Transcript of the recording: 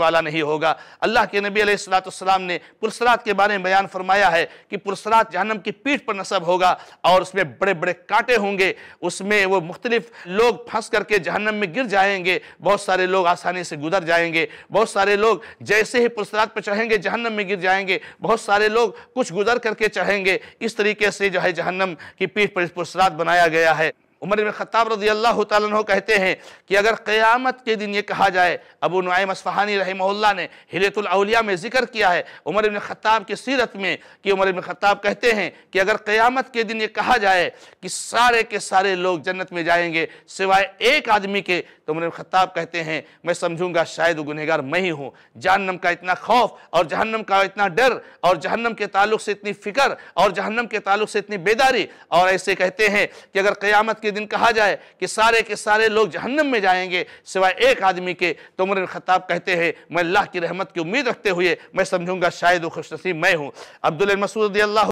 वाला नहीं होगा अल्लाह के नबी सलाम ने पुरसरात के बारे में बयान फरमाया है कि पुरसरात जहनम की पीठ पर नसब होगा और उसमें बड़े बड़े कांटे होंगे उसमें वो मुख्तलिफ लोग फंस करके जहनम में गिर जाएंगे बहुत सारे लोग आसानी से गुजर जाएंगे बहुत सारे लोग जैसे ही पुरसरात पर चढ़ेंगे जहनम में गिर जाएंगे बहुत सारे लोग कुछ गुजर करके चढ़ेंगे इस तरीके से जो है जहन्नम की पीठ पर पुरसरात बनाया गया है उमर में ख़त्ताब रजी अल्लाह तु कहते हैं कि अगर क़यामत के दिन ये कहा जाए अबू नाइम असफ़हानी रहमल्ला ने हिलतुलौलिया में जिक्र किया है उमर इबन ख़त्ताब की सीरत में कि उमर इबन ख़त्ताब कहते हैं कि अगर क़यामत के दिन ये कहा जाए कि सारे के सारे लोग जन्नत में जाएंगे सिवाय एक आदमी के तो उमर ख़त्ताब कहते हैं मैं समझूंगा शायद वो गुनहगार मैं ही हूँ जहन्नम का इतना खौफ और जहन्नम का इतना डर और जहन्नम के ताल्लुक से इतनी फ़िक्र और जहन्नम के तालुक़ से इतनी बेदारी और ऐसे कहते हैं कि अगर क़यामत के दिन कहा जाए कि सारे के सारे लोग जहन्नम में जाएंगे सिवाय एक आदमी के तो उमर ख़ताब कहते हैं मैं अल्लाह की रहमत की उम्मीद रखते हुए मैं समझूंगा शायद खुशनसीब मैं हूँ अब्दुल मसूद अल्लाह